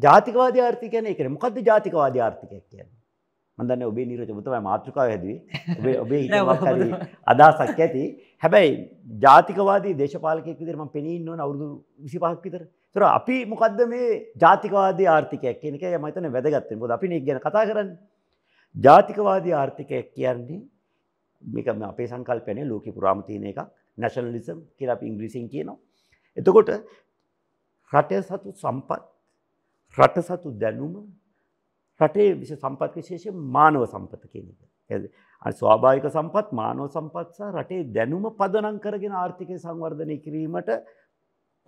ජාතිකවාද ආර්ථිකයන එකන මොකද ජාතිකවාද ආර්ථිකයක් කියන්න මදන්න ඔබේ නිරජමතමයි මාතෘකාව හැදුවේ ඔබේ අදාසක් ඇති හැබැයි ජාතිකවාද දේශපාලකෙක් විදිරම පෙනීන්න අවුදු විසි පහක් විතර තුර අපි මොකක්ද මේ ජාතිකවාද ආර්ථිකයක් කියනක මතන වැදගත්තෙන් බොද අපි ගැන කතා කරන්න ජාතිකවාදී ආර්ථිකයක් කියන්නේ මේකම අපේ සංකල්පනය ලෝක පුරාමතියන එකක් නැශනලිසම් කියලා ඉංග්‍රීසින් කියනවා එතකොට රටය සතු සම්පත් රට සතු දැනුම රටේ විශ සම්පත් විශේෂයෙන් මානව සම්පත කියන එක. හරිද? ස්වාභාවික සම්පත් මානව සම්පත් සහ රටේ දැනුම පදනම් කරගෙන ආර්ථිකය සංවර්ධනය කිරීමට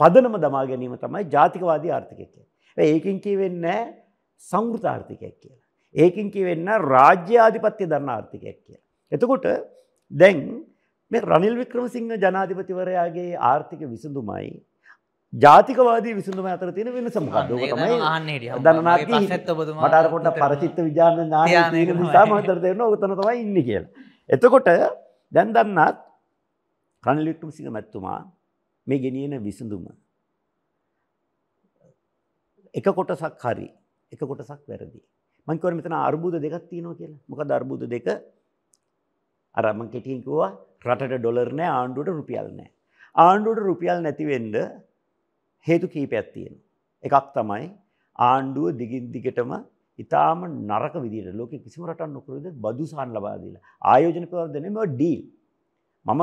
පදනම දමා ගැනීම තමයි ජාතිකවාදී ආර්ථිකය කියන්නේ. ඒකෙන් කියවෙන්නේ නැහැ සංවෘත ආර්ථිකයක් කියලා. ඒකෙන් කියවෙන්නේ නැහැ රාජ්‍ය ආධිපත්‍ය දරන ආර්ථිකයක් කියලා. එතකොට දැන් මේ රනිල් වික්‍රමසිංහ ජනාධිපතිවරයාගේ ආර්ථික විසඳුමයි ජාතිකවාද විසඳම අතර තියෙන වෙනස මොකක්ද ඕක තමයි දනනාත්ගේ මට අර පොඩ්ඩක් පරචිත්ත විඥාන ඥානය තියෙන නිසා මම හිතර දෙන්න ඕක තන තමයි ඉන්නේ කියලා. එතකොට දැන් දන්නත් රනිල් වික්‍රමසිංහ මැතිතුමා මේ ගෙනියන විසඳුම එක කොටසක් හරි එක කොටසක් වැරදි. මම කියවන මෙතන අර්බුද දෙකක් තියෙනවා කියලා. මොකද අර්බුද දෙක අර මම කෙටියෙන් කිව්වා රටට ඩොලර් නැහැ ආණ්ඩුවට රුපියල් නැහැ. ආණ්ඩුවට රුපියල් නැති වෙන්න හේතු කීපයක් තියෙන. එකක් තමයි ආණ්ඩුව දිගින් දිගටම ඉතාම නරක විදිහට ලෝකෙ කිසිම රටක් නොකර විදිහට බදුසහන් ලබා දීලා ආයෝජන ප්‍රවර්ධනයේ මේ ඩීල් මම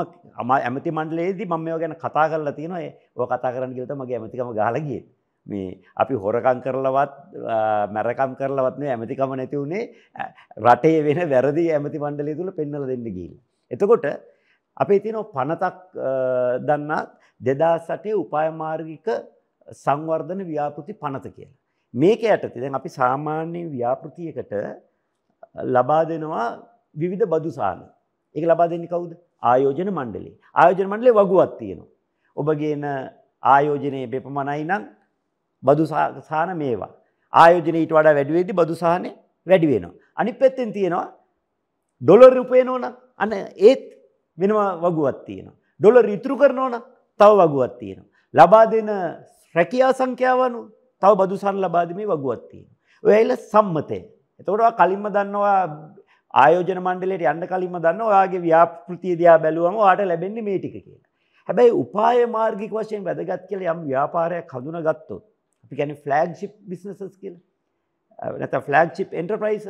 ඇමති මණ්ඩලයේදී මම මේවා ගැන කතා කරලා තියෙනවා ඔය කතා කරන්න කියලා තමයි මගේ ඇමතිකම ගහලා ගියේ මේ අපි හොරකම් කරලවත් මැරකම් කරලවත් නෙවෙයි ඇමතිකම නැති උනේ රටේ වෙන වැරදි ඇමති මණ්ඩලය තුල පෙන්වලා දෙන්න ගිහිල්ලා එතකොට අපේ තියෙන පනතක් දන්නා 2008 උපායමාර්ගික සංවර්ධන ව්‍යාපෘති පනත කියලා. මේක යටතේ දැන් අපි සාමාන්‍ය ව්‍යාපෘතියකට ලබා දෙනවා විවිධ බදුසාන. ඒක ලබා දෙන්නේ කවුද? ආයෝජන මණ්ඩලය. ආයෝජන මණ්ඩලේ වගුවක් තියෙනවා. ඔබගේන ආයෝජනයේ බෙපමණයි නම් බදුසාන මේවා. ආයෝජන ඊට වඩා වැඩි වෙද්දී බදුසාහනේ වැඩි වෙනවා. අනිත් පැත්තෙන් තියෙනවා ඩොලර් උපයනෝ නම් අන්න ඒත් වෙනම වගුවක් තියෙනවා. ඩොලර් ඉතුරු කරනෝ නම් තව වගුවක් තියෙනවා. ලබා දෙන රැකියා සංඛ්‍යාව අනුව තව බදුසන් ලබා දීමේ වගුවක් තියෙනවා. ඔය ඇයිල සම්මතය. එතකොට කලින්ම දන්නවා ආයෝජන මණ්ඩලයට යන්න කලින්ම දන්න ඔයාගේ ව්‍යාපෘතිය දිහා බැලුවම ඔයාට ලැබෙන්නේ මේ ටික කියලා. හැබැයි උපාය මාර්ගික වශයෙන් වැදගත් කියලා යම් ව්‍යාපාරයක් හඳුනාගත්තොත් අපි කියන්නේ ෆ්ලැග්ෂිප් බිස්නසස් කියලා. නැත්නම් ෆ්ලැග්ෂිප් එන්ටර්ප්‍රයිසස්.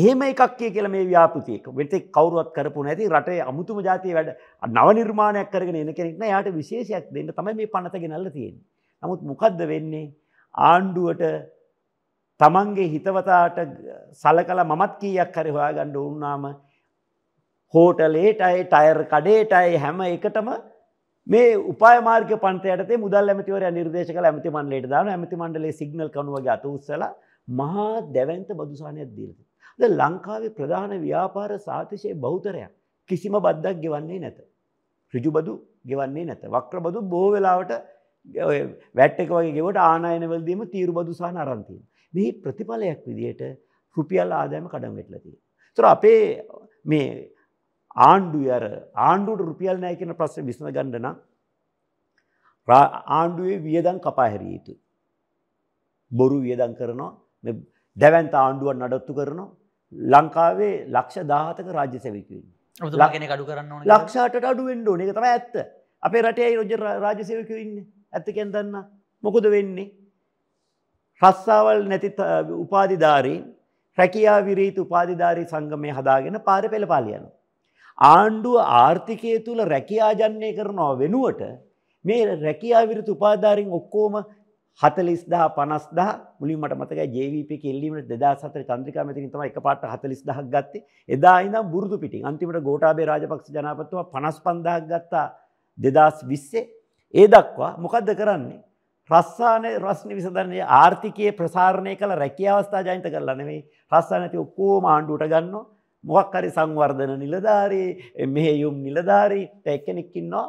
එහෙම එකක්ේ කියල මේ ව්‍යාපතියක වෙත කවරුවත් කරපු නැති රටේ අමුතුම ජාතිය වැඩ නව නිර්මාණයක් කරගෙන එන කෙනෙක්න යායට විශේෂයක් දෙන්න තමයි මේ පනත ගෙනල්ල තියෙන්. නමුත් මොකක්ද වෙන්නේ ආණ්ඩුවට තමන්ගේ හිතවතාට සලකල මමත් කීයක් කරහවා ගණ්ඩ උන්නාම හෝටලේටයි ටයර් කඩේටයි හැම එකටම මේ උපමාර්ග පන්තයට මුදල් ඇමතිවර නිර්දේශක ඇමති මන්ලට දාන ඇමති මන්ඩලේ සිගනල් කනුවගේ අත උත්සල මහා දැවන්ත බදුසානයක් දීල්ද. ද ලංකාවේ ප්‍රධාන ව්‍යාපාර සාතිශය බෞතරයක් කිසිම බද්දක් ගෙවන්නේ නැත. රිජුබදු ගෙවන්නේ නැත. වක්‍රබදු බෝ වෙලාවට වැට් එක වගේ ගෙවට ආනායනවලදීම තීරු බදු සහ අරන්තිීම. මේ ප්‍රතිඵලයක් විදියට රුපියල් ආදායම කඩම් වෙටලතිය. තොර අපේ මේ ආණ්ඩුව අර ආණ්ඩුවට රුපියල් නෑ කියන ප්‍රශ්න විසඳ ගණ්ඩන ආණ්ඩුවේ වියදන් කපාහැරිය යුතු. බොරු වියදන් කරනවා දැවන්ත ආණ්ඩුවන් නඩත්තු කරනවා ලංකාවේ ලක්ෂ දාහතක රාජ්‍ය සැවිකවන්න ලගෙන කඩු කරන්න ලක්ෂට අඩු වෙන්ඩෝ එක තම ඇත්ත අපේ රටේ රෝජ රාජ සයකවන්න ඇත්තකෙන් දන්න මොකොද වෙන්නේ. රස්සාවල් නැති උපාධිධාරීන් රැකයා විරීත උපාධිධාරී සංගමය හදාගෙන පාර පෙළ පාලියන. ආණ්ඩුව ආර්ථිකය තුළ රැකයාජන්නේ කරනවා වෙනුවට මේ රැකයා විරිත උපාධාරින් ඔක්කෝම 40000 50000 මුලින් මට මතකයි JVP එකේ ඉල්ලීමට 2004 චන්ද්‍රිකා මෙතනින් තමයි එකපාරට 40000ක් ගත්තේ. එදා ඉඳන් බුරුදු පිටින් අන්තිමට ගෝඨාභය රාජපක්ෂ ජනාධිපතිතුමා 55000ක් ගත්තා 2020. ඒ දක්වා මොකද්ද කරන්නේ? රස්සාන රස්නි විසඳන්නේ ආර්ථිකයේ ප්‍රසාරණය කළ රැකියාව අවස්ථා ජනිත කරලා නෙවෙයි. රස්සාන ඇති ඔක්කොම ආණ්ඩුවට ගන්නවා. මොකක් හරි සංවර්ධන නිලධාරී, මෙහෙයුම් නිලධාරී, එක්කෙනෙක් ඉන්නවා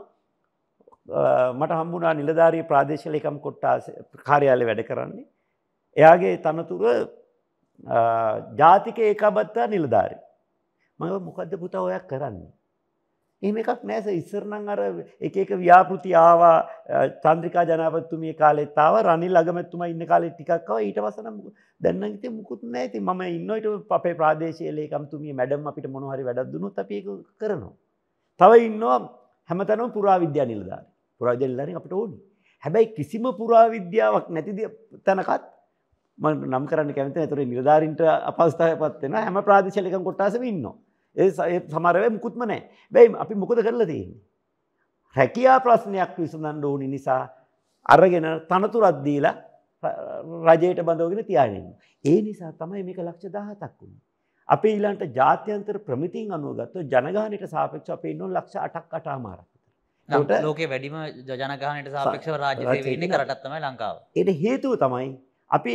මට හම්බුණා නිලධාරී ප්‍රාදේශල එකම් කොට්ටා කාර්යාලය වැඩ කරන්නේ. එයාගේ තනතුර ජාතික ඒකබත්තා නිලධාරි. මඟ මොකක්ද පුතා ඔයක් කරන්නේ. එහම එකක් නෑස ඉස්සරනං අර එක එක ව්‍යාපෘති ආවා චන්ද්‍රිකා ජනපත්තුමිය කාලෙත්තාව රනි ලගමැත්තුම ඉන්න කාලෙ ටිකක්ව ඊට වසන දැන්නගත මුකුත් නෑති ම ඉන්නට අපේ ප්‍රදේශයලේකම්තුමිය මැඩම් අපිට මොනහරි වැඩක්දුනු අපියක කරනවා. තව ඉන්නවා හැමතනම් පුරාවිද්‍යා නිලධාරි. පුරාජල්ලරින් අපට ඕනි හැබැයි කිසිම පුරාවිද්‍යාවක් නැතිද තැනකත් ම නම් කරන්න කැමත ඇතුරේ නිලධාරින්ට අපස්ථාව පත්වෙන හැම ප්‍රාදශලික කොට්ටාස ඉන්න ඒ සමරව මුකුත්ම නෑ බැයි අපි මොකද කරලා තියන්නේ. රැකයා ප්‍රශ්නයක් විසඳන්ඩ ඕනි නිසා අරගෙන තනතුරද්දීල රජයට බඳෝගෙන තියාගෙන. ඒ නිසා තමයි මේක ලක්ෂ දහතක් වුණ. අපේ ඊලන්ට ජාත්‍යන්තර ප්‍රමිතින් අනුවගත්තු ජනගානයට සාපක්ෂ අපේ නො ලක්ෂ අටක් අටාමාරක්. ලෝක වැඩිම ජනගානයට සාපක්ෂව රාජ්‍යන්නේ කරටත්තම ලංකාව. එයට හේතුව තමයි. අපි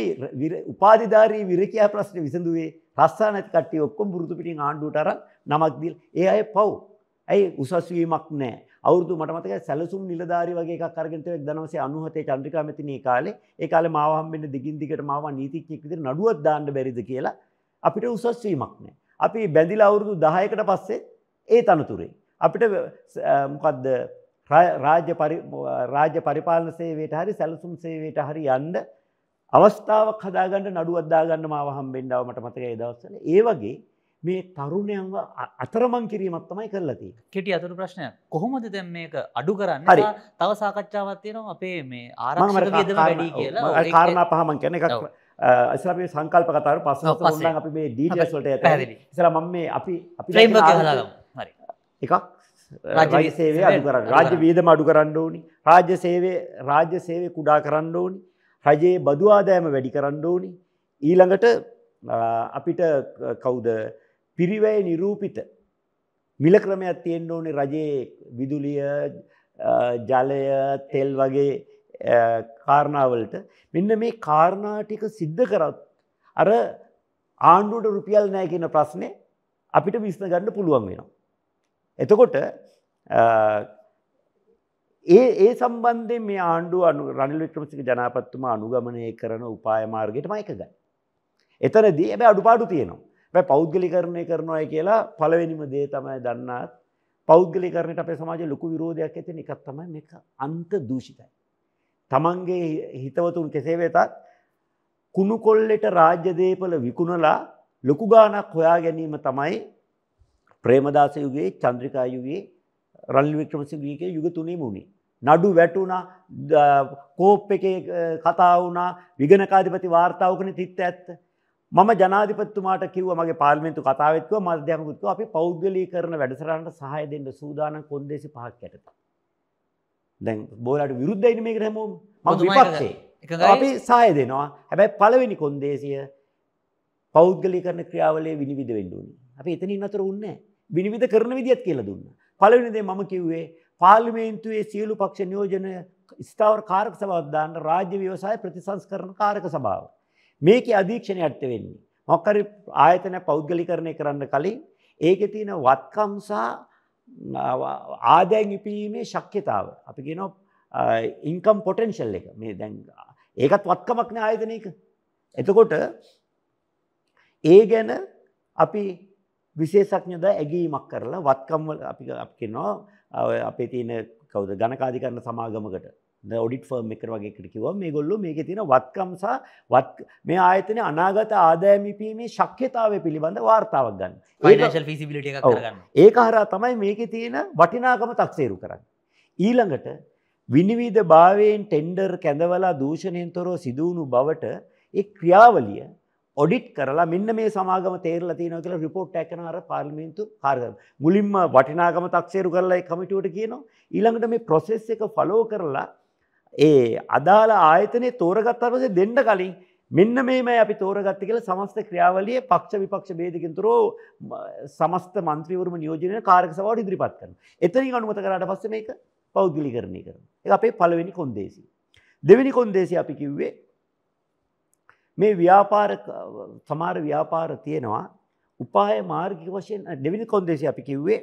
උපාධධාරී විරකයා ප්‍රශ්න විසඳුවේ රස්සා නැති කට්ටි ඔක්කොම් බුරුදු පිටින් ආණ්ඩුවටර නමක්දිල් ඒ අය පව්. ඇයි උසස්වීමක් නෑ අවුරදු මටමතක සැලසුම් නිලධාරි වගේ කරගෙනතවෙක් දනවසේ අනුහතේ චන්ද්‍රිකාමතිනය කාලේ ඒ කාල මාවහම්බෙන් දිගින්දිකට මාව නීතිච්චෙක්විදි නඩුවත් දාන්න බැරිද කියලා අපිට උසස්වීමක් නෑ. අපි බැඳිල අවුරුදු දහයකට පස්සේ ඒ තනතුරේ. අපිට මොකක්ද රාජ්‍ය පරිපාලන සේවයට හරි සැලසුම් සේවයට හරි යන්න අවස්ථාවක් හදාගන්න නඩුවත්දාගන්න මාවහම් බෙන්ඩාව මට මතක දවස්සල ඒ වගේ මේ තරුණයන්ව අතරමං කිරීමත් තමයි කරලති. කෙටි අතුරු ප්‍රශ්නය කොහොමද දැම් මේක අඩු කරන්න හරි තව සාකච්ඡාවත් තියෙනවා අපේ මේ ආරම කාරණ පහමන් කැන එකක් ඇසලේ සංකල්ප කතර පස පස්සන් අපි මේ ඩීටස්වලට ඇත ඉසර මම මේ අපි අපි එකක් රජ සේවය අඩු කර රාජ්‍ය වේදම අඩු කරන්න ඕනි රාජ්‍ය සේවේ රාජ්‍ය සේවය කුඩා කරන්න ඕනි රජයේ බදු ආදායම වැඩි කරන්න ඕනි ඊළඟට අපිට කවුද පිරිවැය නිරූපිත මිල ක්‍රමයක් තියෙන්න්න ඕනේ රජයේ විදුලිය ජලය තෙල් වගේ කාරණාවලට මෙන්න මේ කාරණාටික සිද්ධ කරත් අර ආණ්ඩුවට රුපියල් නෑ කියන ප්‍රශ්නය අපිට විස්න ගන්න පුළුවන් වෙනවා. එතකොට ඒ ඒ සම්බන්ධයෙන් මේ ආණ්ඩුව අනු රනිල් වික්‍රමසිංහ ජනාධිපතිතුමා අනුගමනය කරන උපාය මාර්ගයටම එකගයි. එතනදී හැබැයි අඩුපාඩු තියෙනවා. හැබැයි පෞද්ගලිකරණය කරනවායි කියලා පළවෙනිම දේ තමයි දන්නාත් පෞද්ගලිකරණයට අපේ සමාජයේ ලොකු විරෝධයක් ඇති වෙන එකක් තමයි මේක අන්ත දූෂිතයි. තමන්ගේ හිතවතුන් කෙසේ වෙතත් කුණුකොල්ලෙට රාජ්‍ය දේපල විකුණලා ලොකු ගාණක් හොයා ගැනීම තමයි ප්‍රේමදාස යුගයේ චන්ද්‍රිකා යුගයේ රනිල් වික්‍රමසිංහ යුගයේ යුග තුනේම වුණේ. නඩු වැටුණා කෝප් එකේ කතා වුණා විගණකාධිපති වාර්තාවකනේ තිත්ත ඇත්ත. මම ජනාධිපතිතුමාට කිව්වා මගේ පාර්ලිමේන්තු කතාවෙත් කිව්වා මධ්‍යමකුත් කිව්වා අපි පෞද්ගලීකරණ වැඩසටහනට සහාය දෙන්න සූදානම් කොන්දේසි පහක් යටතේ. දැන් බෝලාට විරුද්ධයි නේ මේකට හැමෝම. මම විපක්ෂේ. අපි සහාය දෙනවා. හැබැයි පළවෙනි කොන්දේසිය පෞද්ගලීකරණ ක්‍රියාවලියේ විනිවිද වෙන්න ඕනේ. අපි එතනින් අතර උන්නේ නැහැ. විනිවිධ කරන විදිත් කියල දුන්න. පලවිනිදේ මම කිව්වේ පාර්ලිමේන්තුවේ සියලු පක්ෂ නියෝජන ස්ථාවර කාරක සබද්ධාන්න රාජ්‍ය ව්‍යවසාය ප්‍රතිසංස් කරන කාරක සභාව. මේක අධීක්ෂණය ඇත්ත වෙන්නේ. මොක්කරි ආයතන පෞද්ගලිකරණය කරන්න කලින් ඒක තියෙන වත්කම් සහ ආදැන් ඉපීමේ ශක්්‍යතාව. අපි ගෙන ඉන්කම් පොටෙන්ශල් එක මේ දැන්ගා. ඒකත් වත්කමක්න ආයතනයක. එතකොට ඒ ගැන අපි විශේෂඥද ඇගීමක් කරලා වත්කම්වල අපි අප කෙනවා අපේ තියෙන කවද ගණකාධිකරණ සමාගමකට ඔඩිට ෆර්ම් එකර වගේකට කිව මේ ගොල්ලු මේක තියෙන වත්කම්සා වත් මේ ආයතන අනාගත ආදායමිපීමේ ශක්්‍යතාව පිළිබඳ වාර්තාවක් ගන්න ඒක හරා තමයි මේක තියෙන වටිනාකම තක්සේරු කරන්න. ඊළඟට විනිවිධ භාවයෙන් ටෙන්ඩර් කැඳවලා දූෂණයන්තොරෝ සිදුවුණු බවට ඒ ක්‍රියාවලිය ඔඩිට් කරලා මෙන්න මේ සමාගම තේරලා තියෙනවා කියලා රිපෝට් එකක් කරන අර පාර්ලිමේන්තු කාර්යකරු. මුලින්ම වටිනාකම තක්සේරු කරලා ඒ කමිටුවට කියනවා. ඊළඟට මේ process එක follow කරලා ඒ අදාළ ආයතනයේ තෝරගත්තාට පස්සේ දෙන්න කලින් මෙන්න මේමයි අපි තෝරගත්තේ කියලා සමස්ත ක්‍රියාවලියේ පක්ෂ විපක්ෂ ભેදකින් තුරෝ සමස්ත മന്ത്രിවරුම නියෝජනය වෙන කාර්යක සභාවට ඉදිරිපත් කරනවා. එතනින් අනුමත කරාට පස්සේ මේක පෞද්ගලීකරණය කරනවා. ඒක අපේ පළවෙනි කොන්දේසි. දෙවෙනි කොන්දේසි අපි කිව්වේ මේ ව්‍යාපාර සමාර ව්‍යාපාර තියෙනවා උපාය මාර්ගික වශයෙන් දෙවිනි කොන්දේසි අපි කිව්වේ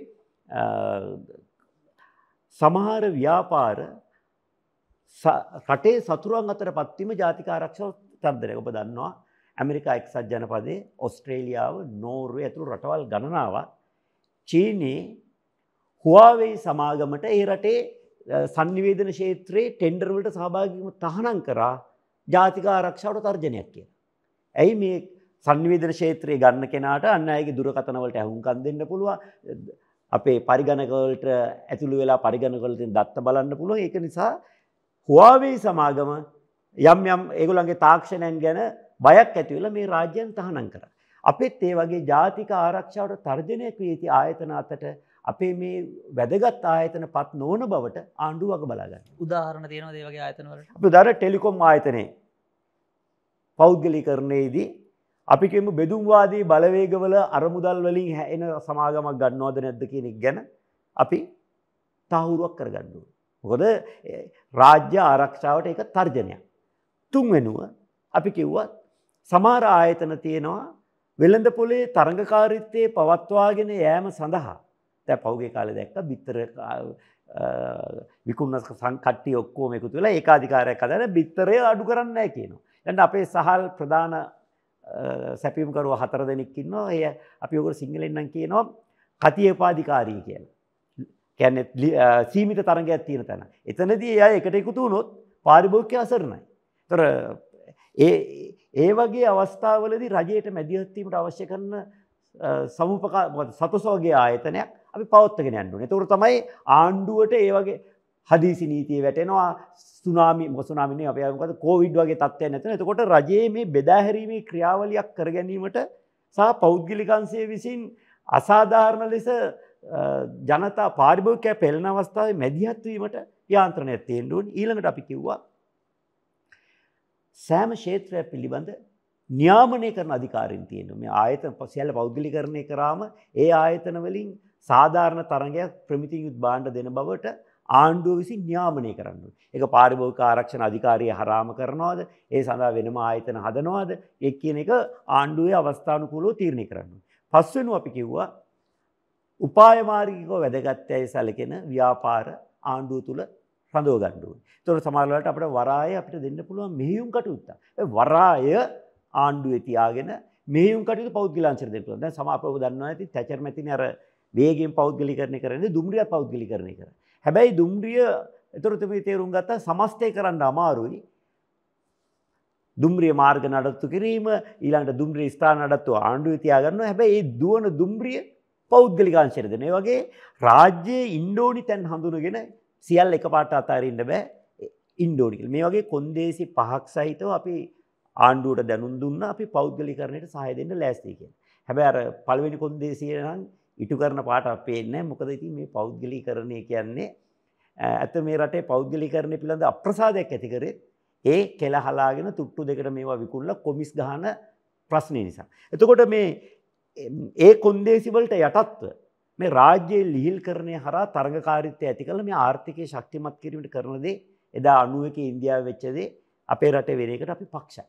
සමහර ව්‍යාපාර රටේ සතුරුවන් අතර පත්වීම ජාතික ආරක්ෂාව තර්ධනය ඔබ දන්නවා ඇමරිකා එක්සත් ජනපදයේ ඔස්ට්‍රේලියාව නෝර්වේ ඇතුළු රටවල් ගණනාවක් චීනයේ හුවාවෙයි සමාගමට ඒ රටේ සංනිවේදන ශේත්‍රයේ ටෙන්ඩර්වලට සහභාගීම තහනම් කරා ජාතික ආරක්ෂාවට තර්ජනයක් කියලා. ඇයි මේ සංවේදන ක්ෂේත්‍රයේ ගන්න කෙනාට අන්න අයගේ දුරකතනවලට ඇහුම්කන් දෙන්න පුළුවන්. අපේ පරිගණකවලට ඇතුළු වෙලා පරිගණකවල තියෙන දත්ත බලන්න පුළුවන්. ඒක නිසා හුවාවේ සමාගම යම් යම් ඒගොල්ලන්ගේ තාක්ෂණයන් ගැන බයක් ඇති වෙලා මේ රාජ්‍යයන් තහනම් කරා. අපිත් ඒ වගේ ජාතික ආරක්ෂාවට තර්ජනයක් වී ඇති ආයතන අතට අපේ මේ වැදගත් ආයතන පත් නෝන බවට ආණ්ඩුව වග බලාගන්න උදාහරණ තියෙන දේවගේ ආයතනවලට අපි දර ටෙලිකොම් ආයතනය පෞද්ගලි කරණයේදී අපිකෙම බෙදුම්වාදී බලවේගවල අරමුදල් වලින් හැන සමාගමක් ගන්නවාද නැද්ද කියනෙක් ගැන අපි තහුරුවක් කරගන්නුව. මොකොද රාජ්‍ය ආරක්ෂාවට එක තර්ජනයක්. තුන් වෙනුව අපි කිව්වත් සමාර ආයතන තියෙනවා වෙළඳ පොලේ තරඟකාරිත්තයේ පවත්වාගෙන යෑම සඳහා තැ පෞගේ කාල දැක්ක බිත්තර විකුණ සංකට්ටි ඔක්කෝම එකතු වෙලා ඒකාධිකාරයක් අදර බිත්තරය අඩු කරන්න කියනවා. ඇට අපේ සහල් ප්‍රධාන සැපිම්කරුව හතර දෙනෙක්කින්න එය අපි ඔකට සිංහලෙන්න්නම් කියනවා කතිය එපාධිකාරී කියල. කැනෙ සීමිත තරගයක් තියෙන තැන. එතනදී එය එකට එකුතු වුණොත් පාරිභෝක්‍ය අසරණයි. තොර ඒ වගේ අවස්ථාවලදි රජයට මැදිහත්වීමට අවශ්‍ය කරන සමුපකා සතුසෝගේ ආයතනයක් අපි පවත්තගෙන ඇන්ඩුන තුර තමයි ආණ්ඩුවට ඒවගේ හදිසි නීතිය වැටෙනවා සුනාමි මොසුනාමින අපයකද කෝවිඩ් වගේ තත්වය නැතන එතකොට රජයේ මේ බෙදාහැරීමේ ක්‍රියාවලියක් කරගැනීමට සහ පෞද්ගලිකන්සේ විසින් අසාධාරණ ලෙස ජනතා පාරිභෝකය පෙළන අවස්ථාව මැදිහත්වීමට යාන්ත්‍රණය තේන්ඩුවන් ඊළඟට අපි කිව්වා. සෑම ශේත්‍රය පිළිබඳ න්‍යාමනය කරන අධිකාරින් තියෙන මේ ආයතන පසියල්ල පෞද්ගලි කරණය කරාම ඒ ආයතනවලින් සාධාරණ තරගයක් ප්‍රමිතින් යුත් බාණ්ඩ දෙන බවට ආණ්ඩුව විසින් න්‍යාමනය කරන්න. එක පාරිභෝගික ආරක්ෂණ අධිකාරිය හරාම කරනවාද? ඒ සඳහා වෙනම ආයතන හදනවාද? ඒ කියන එක ආණ්ඩුවේ අවස්ථානුකූලව තීරණය කරන්න. පස්වෙනුව අපි කිව්වා උපාය මාර්ගිකව වැදගත්යයි සැලකෙන ව්‍යාපාර ආණ්ඩුව තුල රඳව ගන්න ඕනේ. ඒතකොට සමහර වෙලාවට අපිට වරාය අපිට දෙන්න පුළුවන් මෙහෙයුම් කටයුත්ත. ඒ වරාය ආණ්ඩුවේ තියාගෙන මෙහෙයුම් කටයුතු පෞද්ගලික අංශයට දෙන්න පුළුවන්. දැන් සමාපෝව දන්නවා ඇති තැචර් මැතිනේ අර වේගෙන් පෞද්ගලිකරණය කරන්නේ දුම්රියත් පෞද්ගලිකරණය කර. හැබැයි දුම්රිය එතුරතුමේ තේරුම් ගත්ත සමස්තය කරන්න අමාරුයි. දුම්රිය මාර්ග නඩත්තු කිරීම ඊළන්ට දුම්රිය ස්ථාන නඩත්තුව ආණ්ඩුව තියාගන්න හැබැයි ඒ දුවන දුම්රිය පෞද්ගලිකාංශයටදනේ වගේ රාජ්‍යයේ ඉන්ඩෝනි තැන් හඳුනගෙන සියල් එක පාට අතාරන්න බෑ ඉන්ඩෝනිකල් මේ වගේ කොන්දේසි පහක් සහිතව අපි ආණ්ඩුවට දැනුන් දුන්න අපි පෞද්ගලිකරණයට සහය දෙන්න ලෑස්තිකෙන්. හැබැ අර පළවෙනි කොන්දේසිය නම් ඉටු කරන පාට අපේන්නේ මොකද ඉතින් මේ පෞද්ගලී කරණය කියන්නේ ඇත මේ රටේ පෞද්ගලි කරණය පිළඳ අප්‍රසාධයක් ඇතිකරේ ඒ කෙල හලාගෙන තුට්ටු දෙකට මේවා විකුල්ල කොමිස් ගහන ප්‍රශ්නය නිසා. එතකොට මේ ඒ කොන්දේසිවලට යටත්ව මේ රාජ්‍යයේ ලිහිල් කරණය හරා තරඟකාරිත්වය ඇති කළ මේ ආර්ථිකය ශක්තිමත් කිරීමට කරනදේ එදා අනුවක ඉන්දියාව වෙච්චදේ අපේ රට වෙනකට අපි පක්ෂයි.